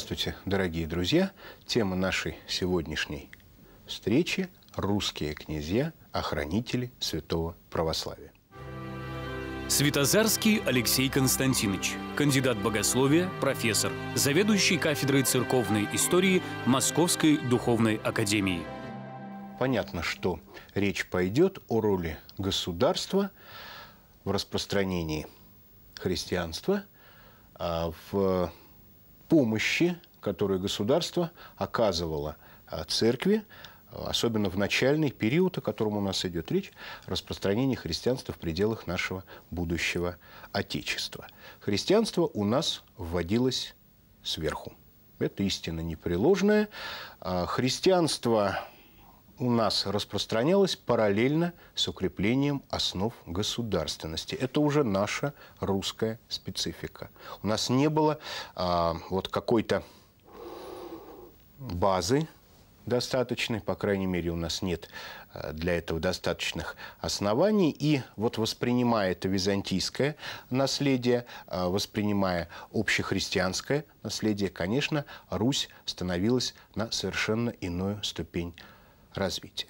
Здравствуйте, дорогие друзья! Тема нашей сегодняшней встречи – русские князья, охранители святого православия. Светозарский Алексей Константинович, кандидат богословия, профессор, заведующий кафедрой церковной истории Московской духовной академии. Понятно, что речь пойдет о роли государства в распространении христианства, а в помощи, которую государство оказывало а, церкви, особенно в начальный период, о котором у нас идет речь, распространение христианства в пределах нашего будущего Отечества. Христианство у нас вводилось сверху. Это истина непреложная. А, христианство у нас распространялось параллельно с укреплением основ государственности. Это уже наша русская специфика. У нас не было а, вот какой-то базы достаточной, по крайней мере, у нас нет а, для этого достаточных оснований. И вот воспринимая это византийское наследие, а, воспринимая общехристианское наследие, конечно, Русь становилась на совершенно иную ступень развития.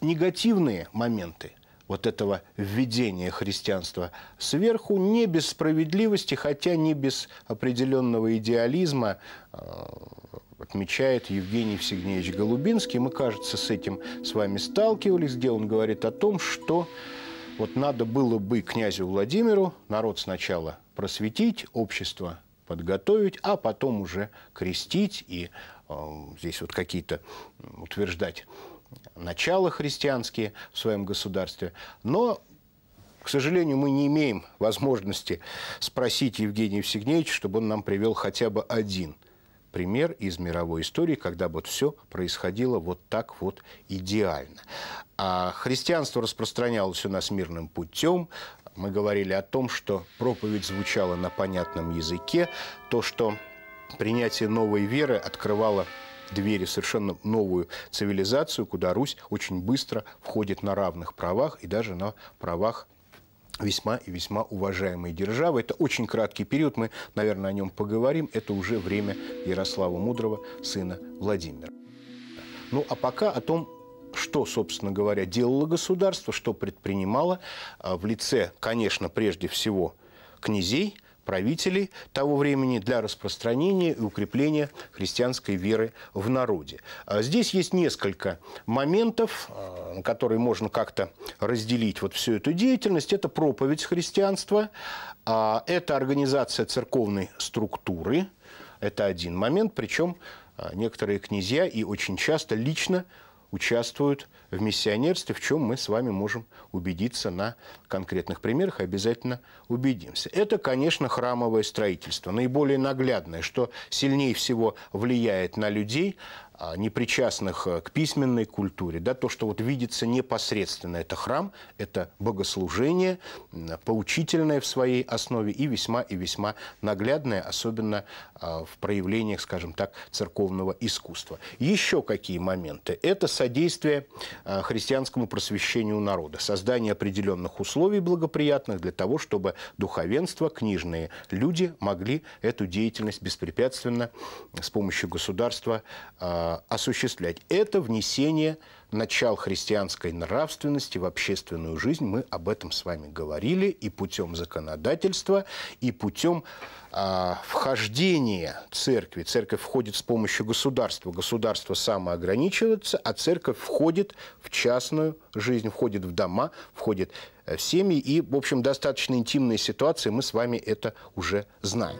Негативные моменты вот этого введения христианства сверху не без справедливости, хотя не без определенного идеализма, э, отмечает Евгений Всегнеевич Голубинский. Мы, кажется, с этим с вами сталкивались, где он говорит о том, что вот надо было бы князю Владимиру народ сначала просветить, общество подготовить, а потом уже крестить и э, здесь вот какие-то утверждать начала христианские в своем государстве. Но, к сожалению, мы не имеем возможности спросить Евгения Евсегнеевича, чтобы он нам привел хотя бы один пример из мировой истории, когда вот все происходило вот так вот идеально. А христианство распространялось у нас мирным путем. Мы говорили о том, что проповедь звучала на понятном языке, то, что принятие новой веры открывало двери в совершенно новую цивилизацию, куда Русь очень быстро входит на равных правах и даже на правах весьма и весьма уважаемые державы. Это очень краткий период, мы, наверное, о нем поговорим. Это уже время Ярослава Мудрого, сына Владимира. Ну а пока о том, что, собственно говоря, делало государство, что предпринимало а, в лице, конечно, прежде всего князей – правителей того времени для распространения и укрепления христианской веры в народе. А здесь есть несколько моментов, а, которые можно как-то разделить вот всю эту деятельность. Это проповедь христианства, а, это организация церковной структуры, это один момент, причем некоторые князья и очень часто лично участвуют в миссионерстве, в чем мы с вами можем убедиться на конкретных примерах, обязательно убедимся. Это, конечно, храмовое строительство, наиболее наглядное, что сильнее всего влияет на людей, а, непричастных э, к письменной культуре, да, то, что вот видится непосредственно, это храм, это богослужение, поучительное в своей основе и весьма и весьма наглядное, особенно а, в проявлениях, скажем так, церковного искусства. Еще какие моменты? Это содействие а, христианскому просвещению народа, создание определенных условий благоприятных для того, чтобы духовенство, книжные люди могли эту деятельность беспрепятственно с помощью государства Э, осуществлять. Это внесение начал христианской нравственности в общественную жизнь. Мы об этом с вами говорили и путем законодательства, и путем э, вхождения церкви. Церковь входит с помощью государства. Государство самоограничивается, а церковь входит в частную жизнь, входит в дома, входит э, в семьи. И, в общем, достаточно интимные ситуации мы с вами это уже знаем.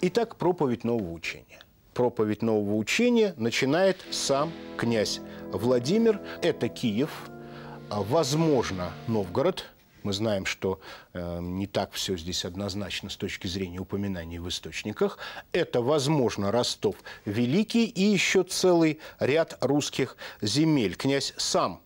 Итак, проповедь нового учения. Проповедь нового учения начинает сам князь Владимир. Это Киев, а, возможно, Новгород. Мы знаем, что э, не так все здесь однозначно с точки зрения упоминаний в источниках. Это, возможно, Ростов Великий и еще целый ряд русских земель. Князь сам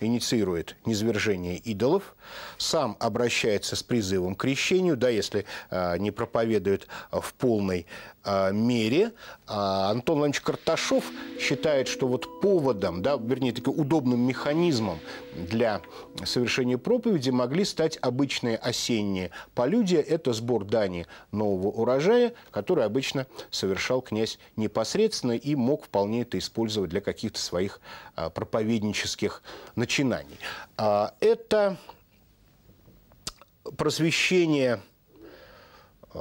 инициирует низвержение идолов – сам обращается с призывом к крещению, да, если э, не проповедует в полной э, мере. А Антон Владимирович Карташов считает, что вот поводом, да, вернее, таким удобным механизмом для совершения проповеди могли стать обычные осенние полюдия. Это сбор дани нового урожая, который обычно совершал князь непосредственно и мог вполне это использовать для каких-то своих а, проповеднических начинаний. это просвещение э,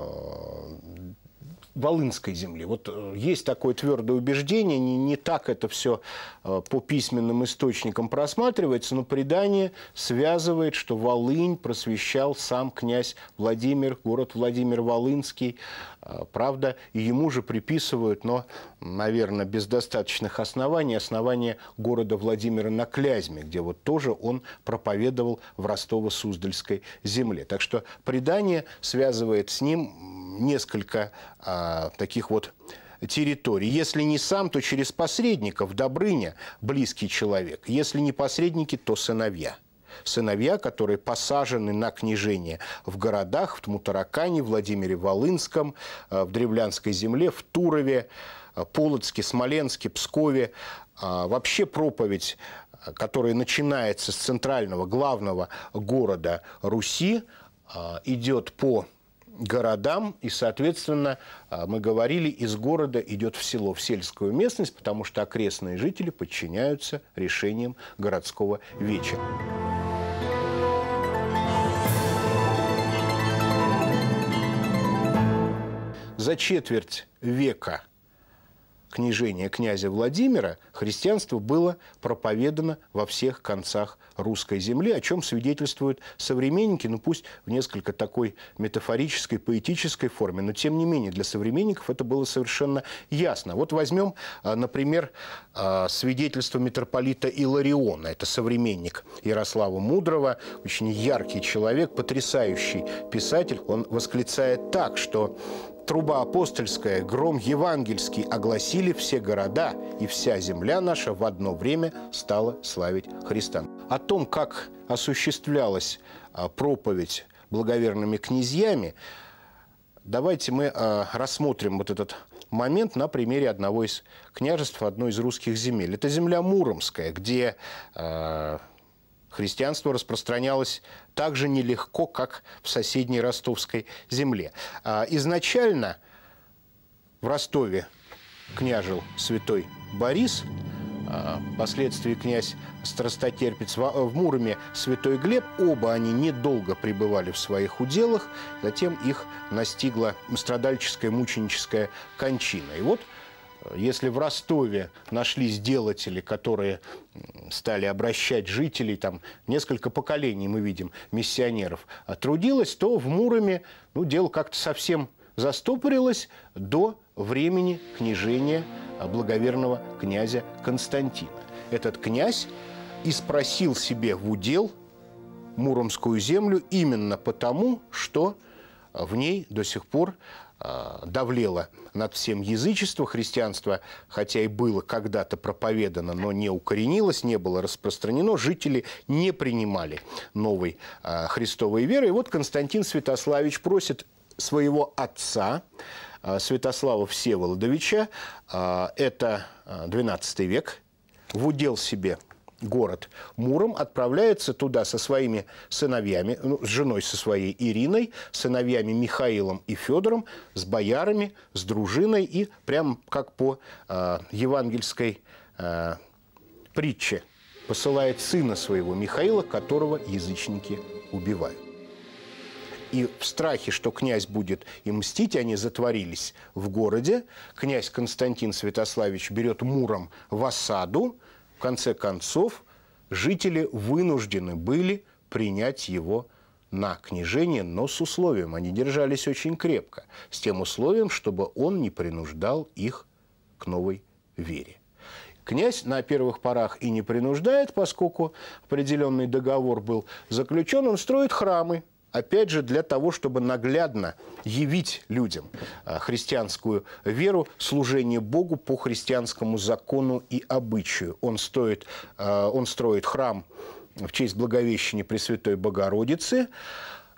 Волынской земли. Вот э, есть такое твердое убеждение, не, не так это все э, по письменным источникам просматривается, но предание связывает, что Волынь просвещал сам князь Владимир, город Владимир Волынский, а, правда, и ему же приписывают, но, наверное, без достаточных оснований, основания города Владимира на Клязьме, где вот тоже он проповедовал в Ростово-Суздальской земле. Так что предание связывает с ним несколько а, таких вот территорий. Если не сам, то через посредников. Добрыня – близкий человек. Если не посредники, то сыновья – сыновья, которые посажены на княжение в городах, в Тмутаракане, Владимире Волынском, э, в Древлянской земле, в Турове, э, Полоцке, Смоленске, Пскове. А, вообще проповедь э, которая начинается с центрального, главного города Руси, а, идет по городам, и, соответственно, а, мы говорили, из города идет в село, в сельскую местность, потому что окрестные жители подчиняются решениям городского вечера. за четверть века княжения князя Владимира христианство было проповедано во всех концах русской земли, о чем свидетельствуют современники, ну пусть в несколько такой метафорической, поэтической форме, но тем не менее для современников это было совершенно ясно. Вот возьмем, а, например, а, свидетельство митрополита Илариона, это современник Ярослава Мудрого, очень яркий человек, потрясающий писатель, он восклицает так, что труба апостольская, гром евангельский огласили все города, и вся земля наша в одно время стала славить Христа. О том, как осуществлялась а, проповедь благоверными князьями, давайте мы а, рассмотрим вот этот момент на примере одного из княжеств, одной из русских земель. Это земля Муромская, где а, христианство распространялось так же нелегко, как в соседней ростовской земле. А, изначально в Ростове княжил святой Борис, впоследствии а, князь Страстотерпец в Муроме Святой Глеб. Оба они недолго пребывали в своих уделах, затем их настигла страдальческая мученическая кончина. И вот если в Ростове нашли сделатели, которые стали обращать жителей, там несколько поколений мы видим миссионеров, а трудилось, то в Муроме ну, дело как-то совсем застопорилось до времени княжения а, благоверного князя Константина. Этот князь и спросил себе в удел Муромскую землю именно потому, что в ней до сих пор а, давлело над всем язычество, христианство, хотя и было когда-то проповедано, но не укоренилось, не было распространено, жители не принимали новой а, христовой веры. И вот Константин Святославич просит своего отца, а, Святослава Всеволодовича, это 12 век, в удел себе город Муром, отправляется туда со своими сыновьями, ну, с женой со своей Ириной, сыновьями Михаилом и Федором, с боярами, с дружиной и прям как по э, евангельской э, притче посылает сына своего Михаила, которого язычники убивают. И в страхе, что князь будет и мстить, они затворились в городе. Князь Константин Святославич берет Муром в осаду, в конце концов, жители вынуждены были принять его на княжение, но с условием. Они держались очень крепко, с тем условием, чтобы он не принуждал их к новой вере. Князь на первых порах и не принуждает, поскольку определенный договор был заключен, он строит храмы опять же, для того, чтобы наглядно явить людям э, христианскую веру, служение Богу по христианскому закону и обычаю. Он, стоит, э, он строит храм в честь Благовещения Пресвятой Богородицы,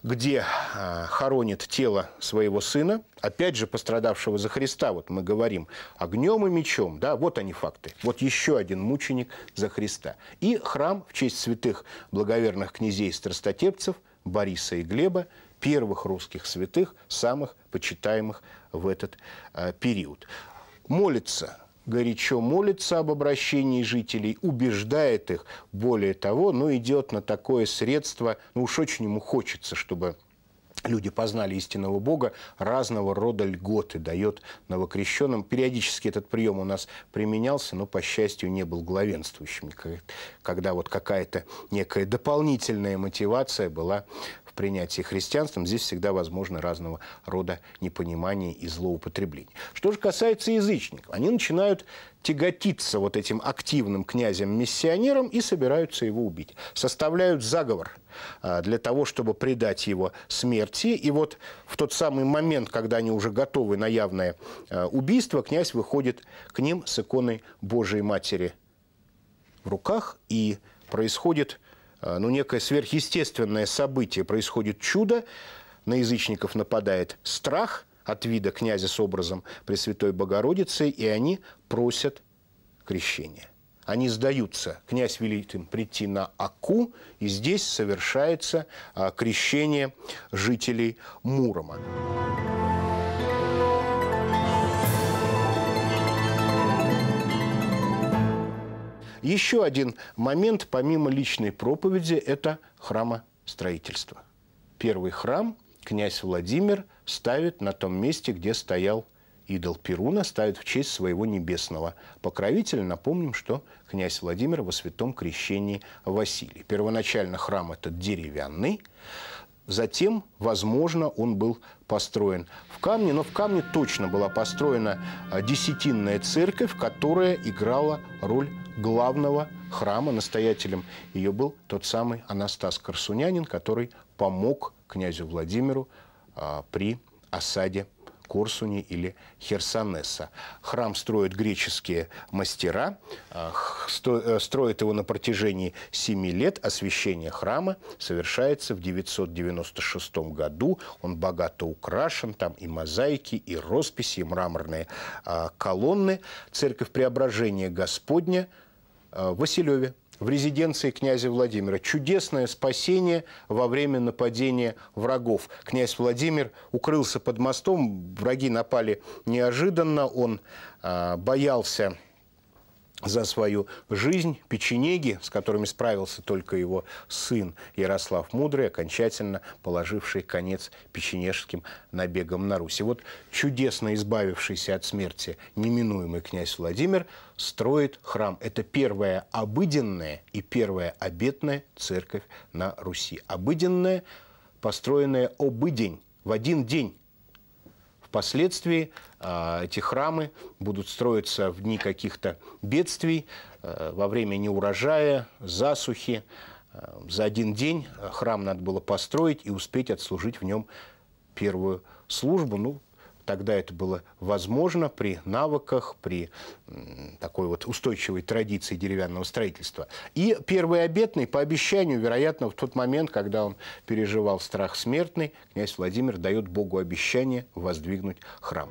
где э, хоронит тело своего сына, опять же, пострадавшего за Христа, вот мы говорим, огнем и мечом, да, вот они факты, вот еще один мученик за Христа. И храм в честь святых благоверных князей-страстотерпцев – Бориса и Глеба, первых русских святых, самых почитаемых в этот э, период. Молится горячо молится об обращении жителей, убеждает их, более того, но ну, идет на такое средство, ну уж очень ему хочется, чтобы люди познали истинного Бога, разного рода льготы дает новокрещенным. Периодически этот прием у нас применялся, но, по счастью, не был главенствующим, когда вот какая-то некая дополнительная мотивация была в принятии христианством. Здесь всегда возможно разного рода непонимание и злоупотребление. Что же касается язычников, они начинают тяготиться вот этим активным князем-миссионером и собираются его убить. Составляют заговор а, для того, чтобы предать его смерти. И вот в тот самый момент, когда они уже готовы на явное а, убийство, князь выходит к ним с иконой Божией Матери в руках, и происходит а, ну, некое сверхъестественное событие, происходит чудо, на язычников нападает страх – от вида князя с образом Пресвятой Богородицы, и они просят крещения. Они сдаются. Князь велит им прийти на Аку, и здесь совершается а, крещение жителей Мурома. Еще один момент, помимо личной проповеди, это храмостроительство. Первый храм князь Владимир – ставят на том месте, где стоял идол Перуна, ставят в честь своего небесного покровителя. Напомним, что князь Владимир во святом крещении Василий. Первоначально храм этот деревянный, Затем, возможно, он был построен в камне, но в камне точно была построена а, десятинная церковь, которая играла роль главного храма. Настоятелем ее был тот самый Анастас Корсунянин, который помог князю Владимиру а, при осаде Корсуни или Херсонеса. Храм строят греческие мастера, а, э, строят его на протяжении семи лет. Освящение храма совершается в 996 году. Он богато украшен, там и мозаики, и росписи, и мраморные а, колонны. Церковь Преображения Господня в Василеве в резиденции князя Владимира. Чудесное спасение во время нападения врагов. Князь Владимир укрылся под мостом, враги напали неожиданно, он э, боялся за свою жизнь печенеги, с которыми справился только его сын Ярослав Мудрый, окончательно положивший конец печенежским набегам на Руси. вот чудесно избавившийся от смерти неминуемый князь Владимир строит храм. Это первая обыденная и первая обетная церковь на Руси. Обыденная, построенная обыдень, в один день. Впоследствии а, эти храмы будут строиться в дни каких-то бедствий, э, во время неурожая, засухи. Э, за один день храм надо было построить и успеть отслужить в нем первую службу. Ну, Тогда это было возможно при навыках, при такой вот устойчивой традиции деревянного строительства. И первый обетный, по обещанию, вероятно, в тот момент, когда он переживал страх смертный, князь Владимир дает Богу обещание воздвигнуть храм.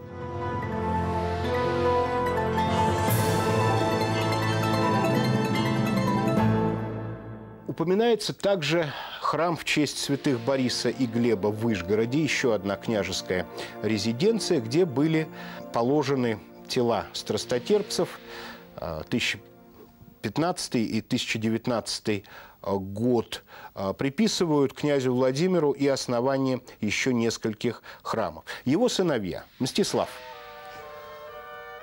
Упоминается также храм в честь святых Бориса и Глеба в Вышгороде, еще одна княжеская резиденция, где были положены тела страстотерпцев 1015 э, и 1019 год э, приписывают князю Владимиру и основание еще нескольких храмов. Его сыновья Мстислав –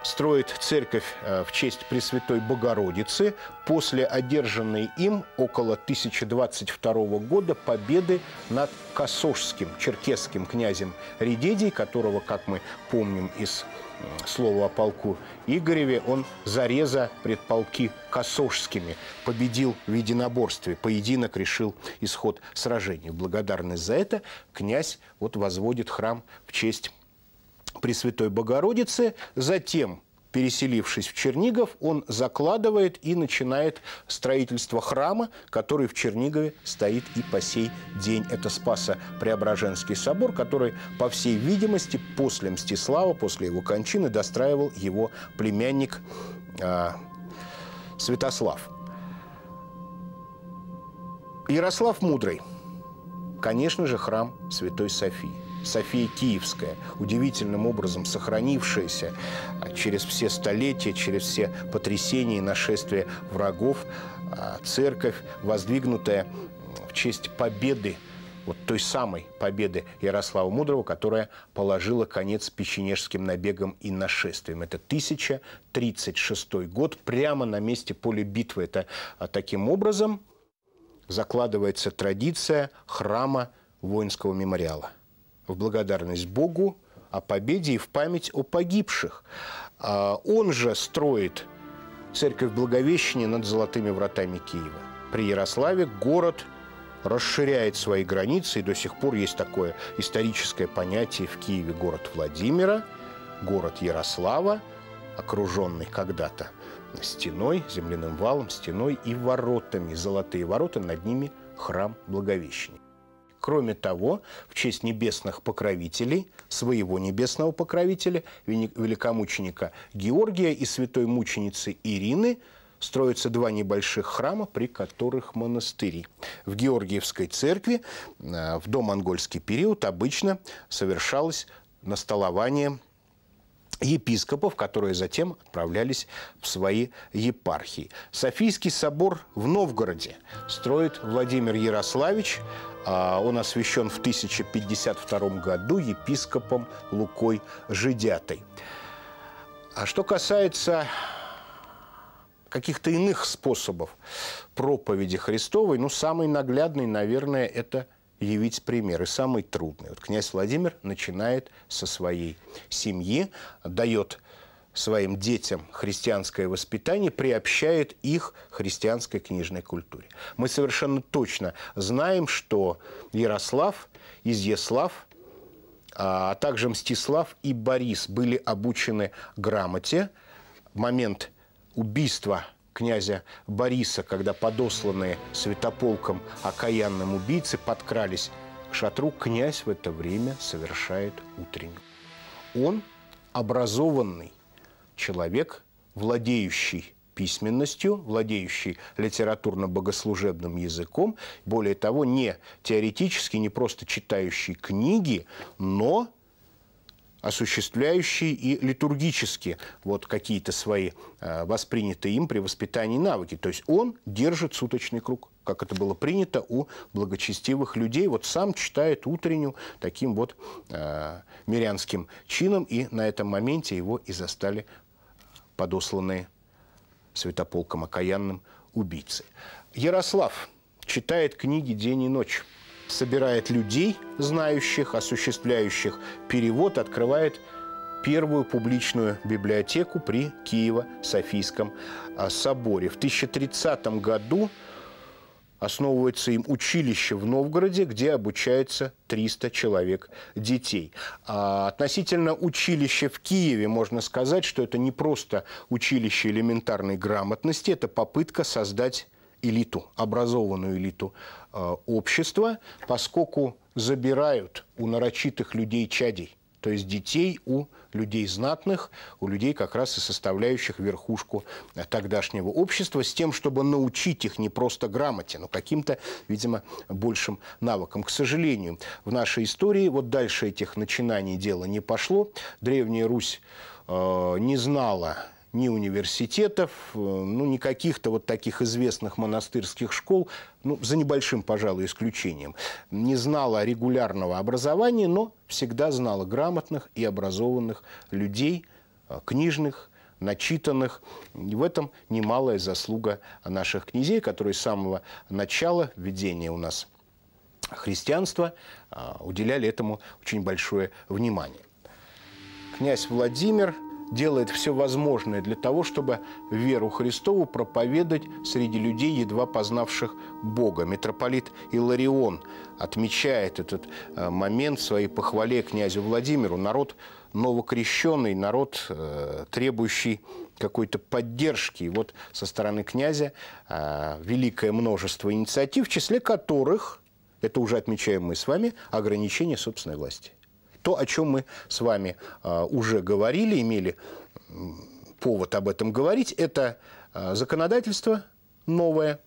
строит церковь э, в честь Пресвятой Богородицы после одержанной им около 1022 года победы над косожским черкесским князем Редедий, которого, как мы помним из слова о полку Игореве, он зареза предполки косожскими, победил в единоборстве, поединок решил исход сражения. В благодарность за это князь вот возводит храм в честь Пресвятой Богородице, затем переселившись в Чернигов, он закладывает и начинает строительство храма, который в Чернигове стоит и по сей день. Это Спасо-Преображенский собор, который, по всей видимости, после Мстислава, после его кончины, достраивал его племянник э, Святослав. Ярослав Мудрый. Конечно же, храм Святой Софии. София Киевская, удивительным образом сохранившаяся а, через все столетия, через все потрясения и нашествия врагов, а, церковь, воздвигнутая в честь победы вот той самой победы Ярослава Мудрого, которая положила конец печенежским набегам и нашествиям. Это 1036 год, прямо на месте поля битвы. Это а, таким образом закладывается традиция храма воинского мемориала в благодарность Богу о победе и в память о погибших. А, он же строит церковь Благовещения над Золотыми вратами Киева. При Ярославе город расширяет свои границы, и до сих пор есть такое историческое понятие в Киеве город Владимира, город Ярослава, окруженный когда-то стеной, земляным валом, стеной и воротами. Золотые ворота, над ними храм Благовещения. Кроме того, в честь небесных покровителей, своего небесного покровителя, великомученика Георгия и святой мученицы Ирины, строятся два небольших храма, при которых монастыри. В Георгиевской церкви э, в домонгольский период обычно совершалось настолование епископов, которые затем отправлялись в свои епархии. Софийский собор в Новгороде строит Владимир Ярославич. А, он освящен в 1052 году епископом Лукой Жидятой. А что касается каких-то иных способов проповеди Христовой, ну, самый наглядный, наверное, это явить пример. И самый трудный. Вот князь Владимир начинает со своей семьи, дает своим детям христианское воспитание, приобщает их христианской книжной культуре. Мы совершенно точно знаем, что Ярослав, Изяслав, а, а также Мстислав и Борис были обучены грамоте. В момент убийства князя Бориса, когда подосланные святополком окаянным убийцы подкрались к шатру, князь в это время совершает утреннюю. Он образованный человек, владеющий письменностью, владеющий литературно-богослужебным языком, более того, не теоретически, не просто читающий книги, но осуществляющие и литургически вот какие-то свои э, воспринятые им при воспитании навыки. То есть он держит суточный круг как это было принято у благочестивых людей. Вот сам читает утреннюю таким вот э, мирянским чином, и на этом моменте его и застали подосланные святополком окаянным убийцы. Ярослав читает книги день и ночь собирает людей, знающих, осуществляющих перевод, открывает первую публичную библиотеку при Киево-Софийском а, соборе. В 1030 году основывается им училище в Новгороде, где обучается 300 человек детей. А относительно училища в Киеве можно сказать, что это не просто училище элементарной грамотности, это попытка создать элиту, образованную элиту э, общества, поскольку забирают у нарочитых людей чадей, то есть детей у людей знатных, у людей как раз и составляющих верхушку э, тогдашнего общества, с тем, чтобы научить их не просто грамоте, но каким-то, видимо, большим навыкам. К сожалению, в нашей истории вот дальше этих начинаний дело не пошло. Древняя Русь э, не знала ни университетов, э, ну, ни каких-то вот таких известных монастырских школ, ну, за небольшим, пожалуй, исключением. Не знала регулярного образования, но всегда знала грамотных и образованных людей, э, книжных, начитанных. И в этом немалая заслуга наших князей, которые с самого начала введения у нас христианства э, уделяли этому очень большое внимание. Князь Владимир делает все возможное для того, чтобы веру Христову проповедовать среди людей, едва познавших Бога. Митрополит Иларион отмечает этот э, момент в своей похвале князю Владимиру. Народ новокрещенный, народ, э, требующий какой-то поддержки. И вот со стороны князя э, великое множество инициатив, в числе которых, это уже отмечаем мы с вами, ограничение собственной власти то, о чем мы с вами а, уже говорили, имели повод об этом говорить, это а, законодательство новое,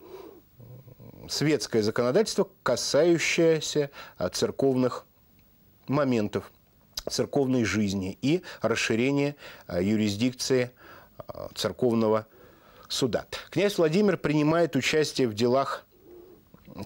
светское законодательство, касающееся а, церковных моментов, церковной жизни и расширение юрисдикции церковного суда. Князь Владимир принимает участие в делах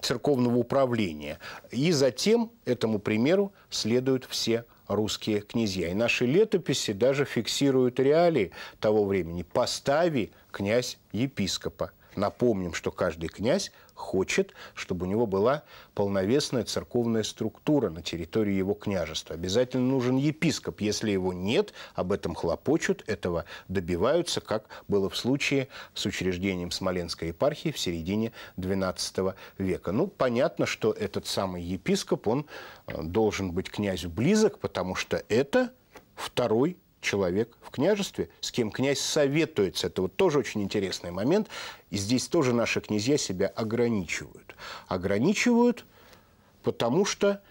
церковного управления. И затем этому примеру следуют все русские князья. И наши летописи даже фиксируют реалии того времени. Постави князь епископа – Напомним, что каждый князь хочет, чтобы у него была полновесная церковная структура на территории его княжества. Обязательно нужен епископ. Если его нет, об этом хлопочут, этого добиваются, как было в случае с учреждением Смоленской епархии в середине XII века. Ну, понятно, что этот самый епископ, он э, должен быть князю близок, потому что это второй человек в княжестве, с кем князь советуется. Это вот тоже очень интересный момент. И здесь тоже наши князья себя ограничивают. Ограничивают, потому что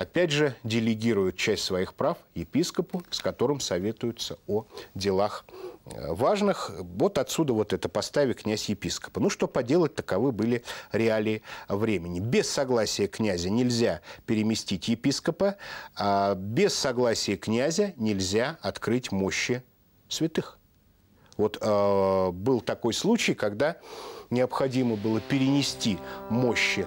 Опять же, делегируют часть своих прав епископу, с которым советуются о делах э, важных. Вот отсюда вот это «постави князь епископа». Ну, что поделать, таковы были реалии времени. Без согласия князя нельзя переместить епископа, а без согласия князя нельзя открыть мощи святых. Вот э, был такой случай, когда необходимо было перенести мощи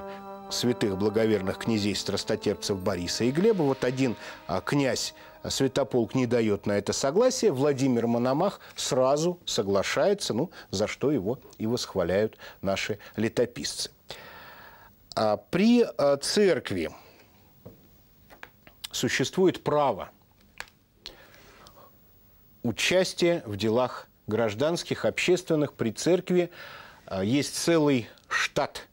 святых благоверных князей-страстотерпцев Бориса и Глеба. Вот один а, князь а, Святополк не дает на это согласие, Владимир Мономах сразу соглашается, ну, за что его и восхваляют наши летописцы. А при а, церкви существует право участия в делах гражданских, общественных, при церкви есть целый штат –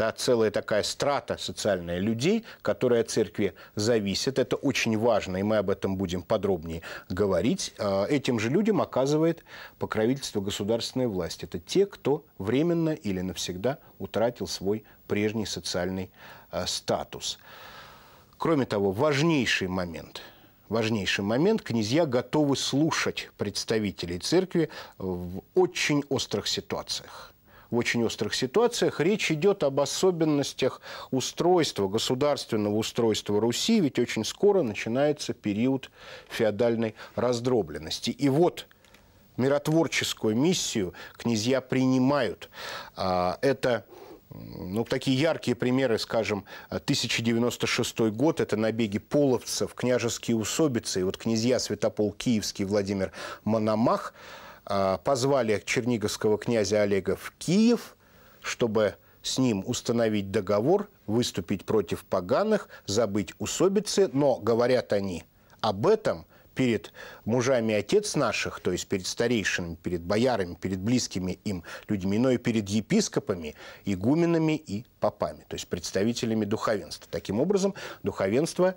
да, целая такая страта социальная людей, которая от церкви зависит. Это очень важно, и мы об этом будем подробнее говорить. А, этим же людям оказывает покровительство государственной власти. Это те, кто временно или навсегда утратил свой прежний социальный а, статус. Кроме того, важнейший момент – важнейший момент. Князья готовы слушать представителей церкви в очень острых ситуациях в очень острых ситуациях. Речь идет об особенностях устройства, государственного устройства Руси, ведь очень скоро начинается период феодальной раздробленности. И вот миротворческую миссию князья принимают. А, это ну, такие яркие примеры, скажем, 1096 год, это набеги половцев, княжеские усобицы, и вот князья Святополк Киевский, Владимир Мономах – а, позвали черниговского князя Олега в Киев, чтобы с ним установить договор, выступить против поганых, забыть усобицы, но, говорят они, об этом – перед мужами отец наших, то есть перед старейшинами, перед боярами, перед близкими им людьми, но и перед епископами, игуменами и попами, то есть представителями духовенства. Таким образом, духовенство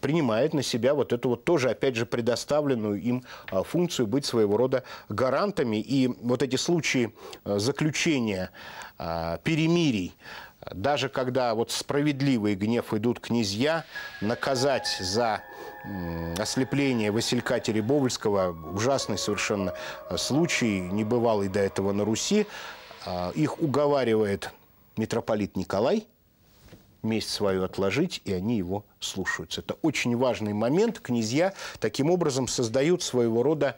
принимает на себя вот эту вот тоже, опять же, предоставленную им а, функцию быть своего рода гарантами. И вот эти случаи а, заключения а, перемирий, даже когда вот справедливый гнев идут князья, наказать за ослепление Василька Теребовльского, ужасный совершенно э, случай, небывалый до этого на Руси. А, их уговаривает митрополит Николай месть свою отложить, и они его слушаются. Это очень важный момент. Князья таким образом создают своего рода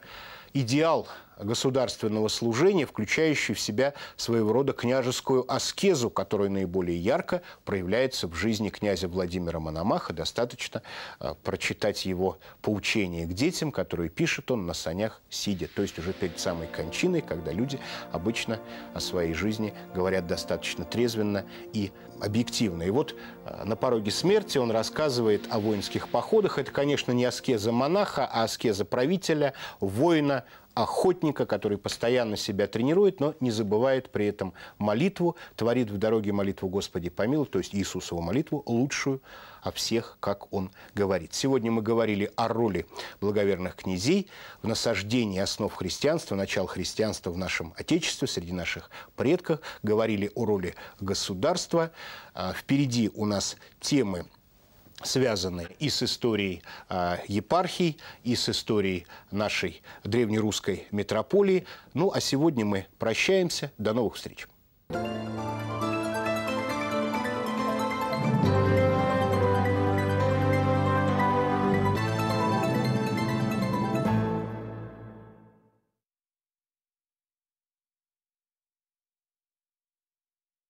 идеал государственного служения, включающий в себя своего рода княжескую аскезу, которая наиболее ярко проявляется в жизни князя Владимира Мономаха. Достаточно э, прочитать его поучение к детям, которые пишет он на санях сидя, то есть уже перед самой кончиной, когда люди обычно о своей жизни говорят достаточно трезвенно и объективно. И вот э, на пороге смерти он рассказывает о воинских походах. Это, конечно, не аскеза монаха, а аскеза правителя, воина, охотника, который постоянно себя тренирует, но не забывает при этом молитву, творит в дороге молитву Господи помилуй, то есть Иисусову молитву, лучшую о всех, как он говорит. Сегодня мы говорили о роли благоверных князей в насаждении основ христианства, начал христианства в нашем Отечестве, среди наших предков, говорили о роли государства. А, впереди у нас темы связаны и с историей э, епархий, и с историей нашей древнерусской метрополии. Ну а сегодня мы прощаемся. До новых встреч. thank you